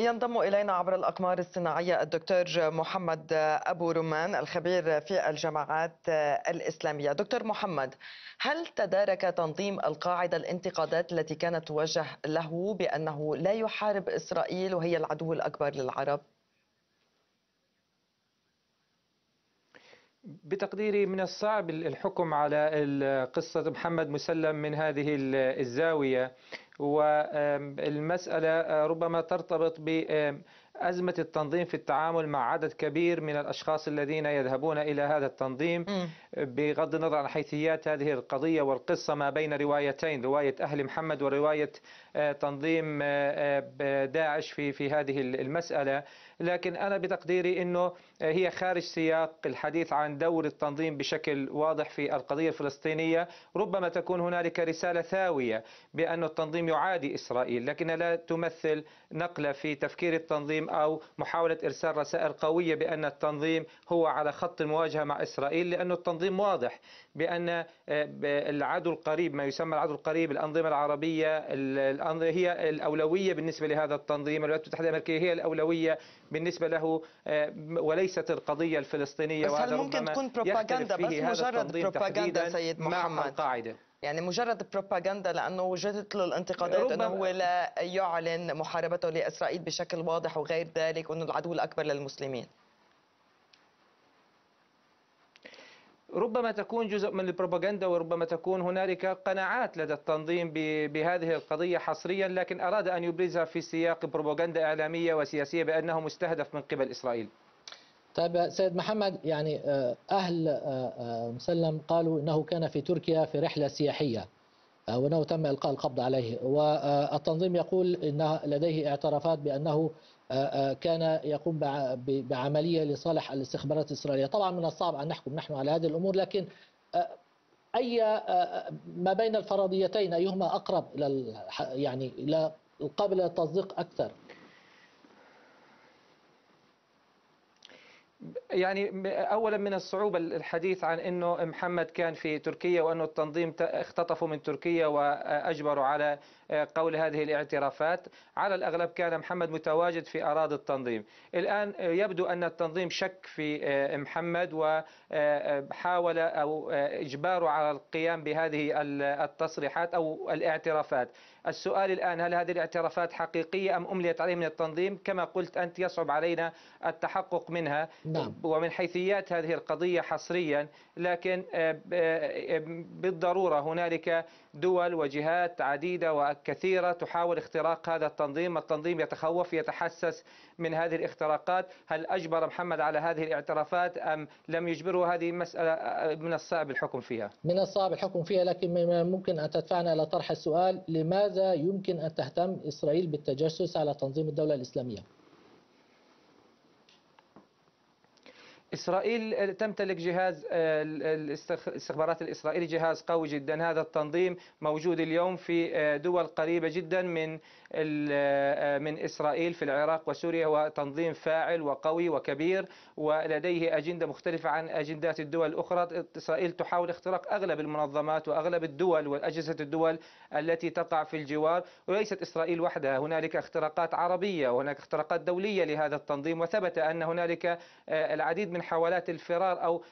ينضم إلينا عبر الأقمار الصناعية الدكتور محمد أبو رمان الخبير في الجماعات الإسلامية دكتور محمد هل تدارك تنظيم القاعدة الانتقادات التي كانت توجه له بأنه لا يحارب إسرائيل وهي العدو الأكبر للعرب؟ بتقديري من الصعب الحكم على قصة محمد مسلم من هذه الزاوية والمسألة آه، ربما ترتبط ب أزمة التنظيم في التعامل مع عدد كبير من الأشخاص الذين يذهبون إلى هذا التنظيم بغض النظر عن حيثيات هذه القضية والقصة ما بين روايتين رواية أهل محمد ورواية آه، تنظيم آه، داعش في في هذه المسألة لكن أنا بتقديري أنه آه، هي خارج سياق الحديث عن دور التنظيم بشكل واضح في القضية الفلسطينية ربما تكون هنالك رسالة ثاوية بأن التنظيم يعادي إسرائيل لكن لا تمثل نقلة في تفكير التنظيم أو محاولة إرسال رسائل قوية بأن التنظيم هو على خط المواجهة مع إسرائيل لأن التنظيم واضح بأن آه، العدو القريب ما يسمى العدو القريب الأنظمة العربية هي الأولوية بالنسبة لهذا التنظيم الولايات المتحدة الأمريكية هي الأولوية بالنسبة له آه، وليست القضية الفلسطينية بس هل ممكن تكون بروباغندا بس مجرد بروباغندا سيد محمد مع القاعدة يعني مجرد بروباغندا لانه وجدت له الانتقادات انه هو لا يعلن محاربته لاسرائيل بشكل واضح وغير ذلك وانه العدو الاكبر للمسلمين ربما تكون جزء من البروباغندا وربما تكون هنالك قناعات لدى التنظيم بهذه القضية حصريا لكن أراد أن يبرزها في سياق بروباغندا إعلامية وسياسية بأنه مستهدف من قبل إسرائيل طيب سيد محمد يعني آه، أهل آه، آه، مسلم قالوا أنه كان في تركيا في رحلة سياحية وأنه تم إلقاء القبض عليه والتنظيم يقول أن لديه اعترافات بأنه آه، آه، كان يقوم بعملية لصالح الاستخبارات الإسرائيلية طبعا من الصعب أن نحكم نحن على هذه الأمور لكن آه، أي ما بين الفرضيتين أيهما أقرب إلى يعني إلى القابل للتصديق أكثر يعني اولا من الصعوبه الحديث عن انه محمد كان في تركيا وانه التنظيم اختطفه من تركيا واجبروا على قول هذه الاعترافات على الأغلب كان محمد متواجد في أراضي التنظيم الآن يبدو أن التنظيم شك في آه، محمد وحاول آه، أو آه، إجباره على القيام بهذه التصريحات أو الاعترافات السؤال الآن هل هذه الاعترافات حقيقية أم أمليت عليه من التنظيم كما قلت أنت يصعب علينا التحقق منها نعم. ومن حيثيات هذه القضية حصريا لكن بالضرورة هنالك دول وجهات عديدة وأكثر كثيرة تحاول اختراق هذا التنظيم التنظيم يتخوف يتحسس من هذه الاختراقات هل أجبر محمد على هذه الاعترافات أم لم يجبره هذه مسألة آه، من الصعب الحكم فيها من الصعب الحكم فيها لكن ممكن أن تدفعنا إلى طرح السؤال لماذا يمكن أن تهتم إسرائيل بالتجسس على تنظيم الدولة الإسلامية إسرائيل تمتلك جهاز آه، الاستخبارات الإسرائيلي جهاز قوي جدا هذا التنظيم موجود اليوم في آه، دول قريبة جدا من آه، من إسرائيل في العراق وسوريا هو تنظيم فاعل وقوي وكبير ولديه أجندة مختلفة عن أجندات الدول الأخرى إسرائيل تحاول اختراق أغلب المنظمات وأغلب الدول وأجهزة الدول التي تقع في الجوار وليست إسرائيل وحدها هنالك اختراقات عربية وهناك اختراقات دولية لهذا التنظيم وثبت أن هنالك آه، العديد من حوالات الفرار أو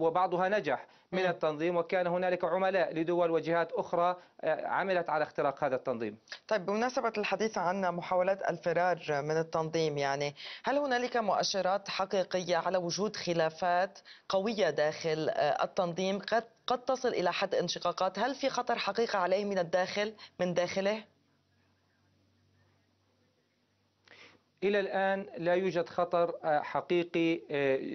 وبعضها نجح من التنظيم وكان هنالك عملاء لدول وجهات أخرى آه، عملت على اختراق هذا التنظيم طيب بمناسبة الحديث عن محاولات الفرار من التنظيم يعني هل هنالك مؤشرات حقيقية على وجود خلافات قوية داخل آه، التنظيم قد قد تصل إلى حد انشقاقات هل في خطر حقيقي عليه من الداخل من داخله؟ إلى الآن لا يوجد خطر آه، حقيقي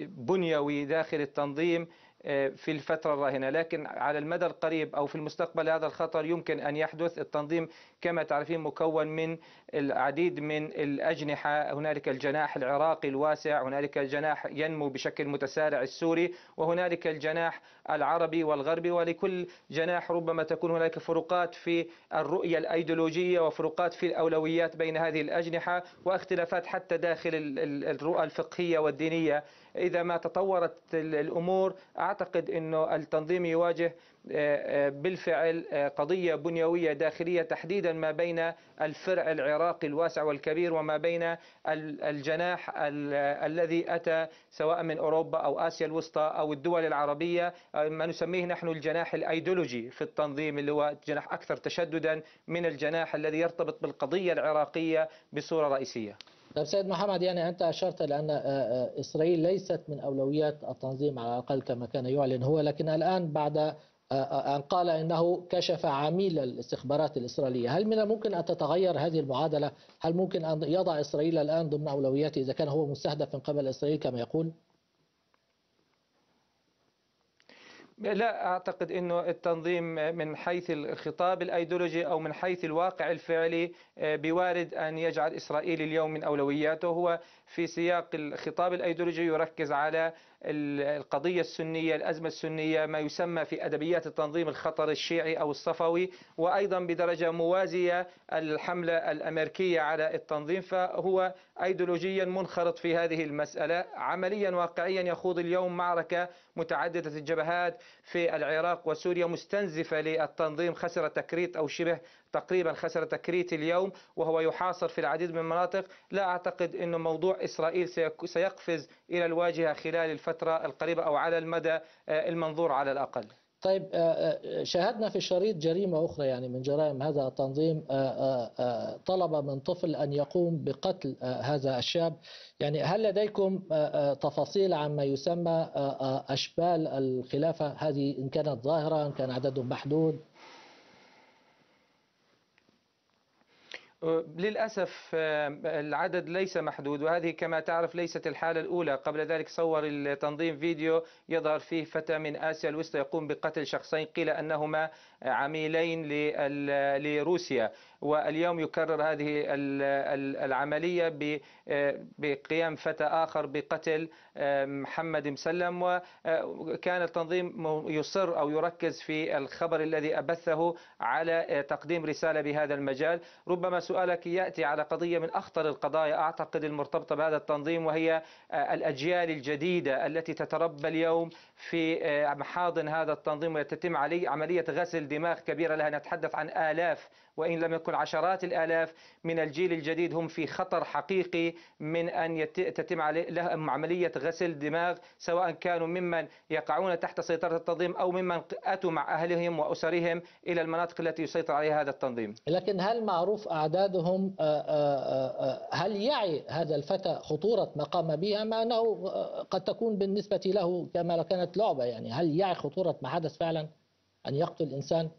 بنيوي داخل التنظيم في الفترة الراهنة لكن على المدى القريب أو في المستقبل هذا الخطر يمكن أن يحدث التنظيم كما تعرفين مكون من العديد من الأجنحة هنالك الجناح العراقي الواسع هنالك الجناح ينمو بشكل متسارع السوري وهنالك الجناح العربي والغربي ولكل جناح ربما تكون هناك فروقات في الرؤية الأيديولوجية وفروقات في الأولويات بين هذه الأجنحة واختلافات حتى داخل الرؤى الفقهية والدينية إذا ما تطورت الأمور أعتقد أنه التنظيم يواجه آه، آه، بالفعل آه، قضية بنيوية داخلية تحديدا ما بين الفرع العراقي الواسع والكبير وما بين الجناح الذي أتى سواء من أوروبا أو آسيا الوسطى أو الدول العربية ما نسميه نحن الجناح الأيديولوجي في التنظيم اللي هو جناح أكثر تشددا من الجناح الذي يرتبط بالقضية العراقية بصورة رئيسية طيب سيد محمد يعني أنت أشرت لأن آه، آه، إسرائيل ليست من أولويات التنظيم على الأقل كما كان يعلن هو لكن الآن بعد آه، أن قال أنه كشف عميل الاستخبارات الإسرائيلية هل من الممكن أن تتغير هذه المعادلة هل ممكن أن يضع إسرائيل الآن ضمن أولوياته إذا كان هو مستهدف من قبل إسرائيل كما يقول؟ لا اعتقد انه التنظيم من حيث الخطاب الايديولوجي او من حيث الواقع الفعلي آه، بوارد ان يجعل اسرائيل اليوم من اولوياته هو في سياق الخطاب الايديولوجي يركز على القضيه السنيه الازمه السنيه ما يسمى في ادبيات التنظيم الخطر الشيعي او الصفوي وايضا بدرجه موازيه الحمله الامريكيه على التنظيم فهو ايديولوجيا منخرط في هذه المساله عمليا واقعيا يخوض اليوم معركه متعدده الجبهات في العراق وسوريا مستنزفة للتنظيم خسر تكريت أو شبه تقريبا خسر تكريت اليوم وهو يحاصر في العديد من المناطق لا أعتقد أن موضوع إسرائيل سيقفز إلى الواجهة خلال الفترة القريبة أو على المدى آه، المنظور على الأقل طيب آه، آه، شاهدنا في الشريط جريمة أخرى يعني من جرائم هذا التنظيم آه، طلب من طفل أن يقوم بقتل هذا الشاب يعني هل لديكم تفاصيل عن ما يسمى أشبال الخلافة هذه إن كانت ظاهرة إن كان عددهم محدود للأسف آه، العدد ليس محدود وهذه كما تعرف ليست الحالة الأولى قبل ذلك صور التنظيم فيديو يظهر فيه فتى من آسيا الوسطى يقوم بقتل شخصين قيل أنهما عميلين لروسيا واليوم يكرر هذه العملية آه، بقيام فتى آخر بقتل آه، محمد مسلم وكان التنظيم يصر أو يركز في الخبر الذي أبثه على تقديم رسالة بهذا المجال ربما سؤالك يأتي على قضية من أخطر القضايا أعتقد المرتبطة بهذا التنظيم وهي آه، الأجيال الجديدة التي تتربى اليوم في آه، محاضن هذا التنظيم وتتم عليه عملية غسل دماغ كبيرة لها نتحدث عن آلاف وإن لم يكن عشرات الآلاف من الجيل الجديد هم في خطر حقيقي من أن تتم لهم عملية غسل دماغ سواء كانوا ممن يقعون تحت سيطرة التنظيم أو ممن أتوا مع أهلهم وأسرهم إلى المناطق التي يسيطر عليها هذا التنظيم لكن هل معروف أعدادهم آه، آه، آه، هل يعي هذا الفتى خطورة ما قام به أم أنه قد تكون بالنسبة له كما كانت لعبة يعني هل يعي خطورة ما حدث فعلا أن يقتل إنسان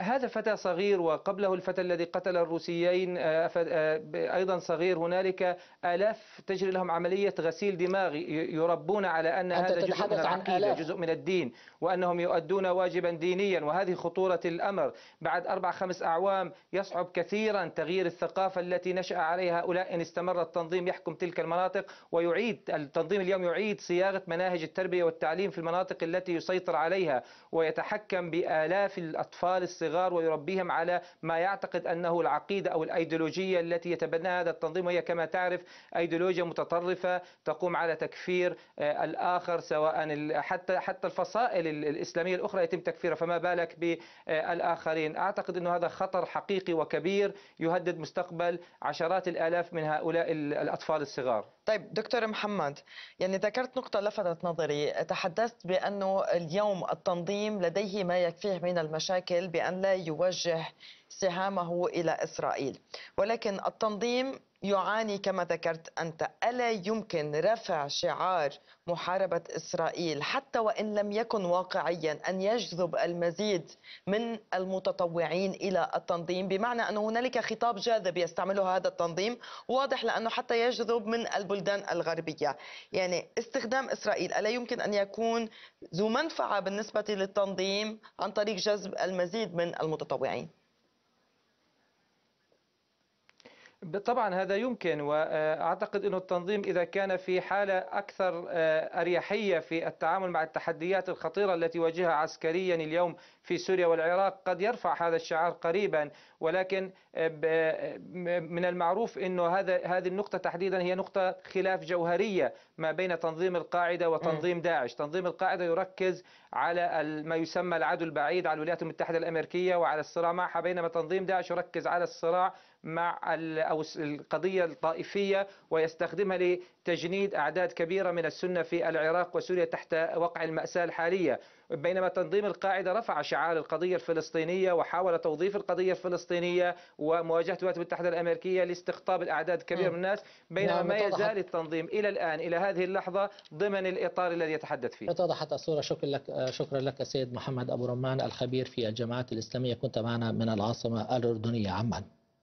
هذا فتى صغير وقبله الفتى الذي قتل الروسيين آه، آه، أيضا صغير هنالك آلاف تجري لهم عملية غسيل دماغ يربون على أن هذا جزء من العقيدة جزء من الدين وأنهم يؤدون واجبا دينيا وهذه خطورة الأمر بعد أربع خمس أعوام يصعب كثيرا تغيير الثقافة التي نشأ عليها هؤلاء إن استمر التنظيم يحكم تلك المناطق ويعيد التنظيم اليوم يعيد صياغة مناهج التربية والتعليم في المناطق التي يسيطر عليها ويتحكم بآلاف الأطفال الصغار الصغار ويربيهم على ما يعتقد أنه العقيدة أو الأيديولوجية التي يتبناها هذا التنظيم وهي كما تعرف أيديولوجيا متطرفة تقوم على تكفير آه، الآخر سواء حتى حتى الفصائل الإسلامية الأخرى يتم تكفيرها فما بالك بالآخرين أعتقد انه هذا خطر حقيقي وكبير يهدد مستقبل عشرات الآلاف من هؤلاء الأطفال الصغار طيب دكتور محمد يعني ذكرت نقطة لفتت نظري تحدثت بأنه اليوم التنظيم لديه ما يكفيه من المشاكل بأن لا يوجه سهامه إلى إسرائيل ولكن التنظيم يعاني كما ذكرت أنت ألا يمكن رفع شعار محاربة إسرائيل حتى وإن لم يكن واقعيا أن يجذب المزيد من المتطوعين إلى التنظيم بمعنى أن هنالك خطاب جاذب يستعمله هذا التنظيم واضح لأنه حتى يجذب من البلدان الغربية يعني استخدام إسرائيل ألا يمكن أن يكون ذو منفعة بالنسبة للتنظيم عن طريق جذب المزيد من المتطوعين طبعا هذا يمكن واعتقد انه التنظيم اذا كان في حاله اكثر آه، اريحيه في التعامل مع التحديات الخطيره التي واجهها عسكريا اليوم في سوريا والعراق قد يرفع هذا الشعار قريبا ولكن آه، آه، من المعروف انه هذا هذه النقطه تحديدا هي نقطه خلاف جوهريه ما بين تنظيم القاعده وتنظيم داعش، تنظيم القاعده يركز على ما يسمى العدو البعيد على الولايات المتحده الامريكيه وعلى الصراع معها بينما تنظيم داعش يركز على الصراع مع أو القضية الطائفية ويستخدمها لتجنيد أعداد كبيرة من السنة في العراق وسوريا تحت وقع المأساة الحالية بينما تنظيم القاعدة رفع شعار القضية الفلسطينية وحاول توظيف القضية الفلسطينية ومواجهة الولايات المتحدة الأمريكية لاستقطاب الأعداد الكبيرة من الناس بينما نعم، ما يزال التنظيم إلى الآن إلى هذه اللحظة ضمن الإطار الذي يتحدث فيه اتضحت الصورة شكرا لك آه، شكرا لك سيد محمد أبو رمان الخبير في الجماعات الإسلامية كنت معنا من العاصمة الأردنية عمان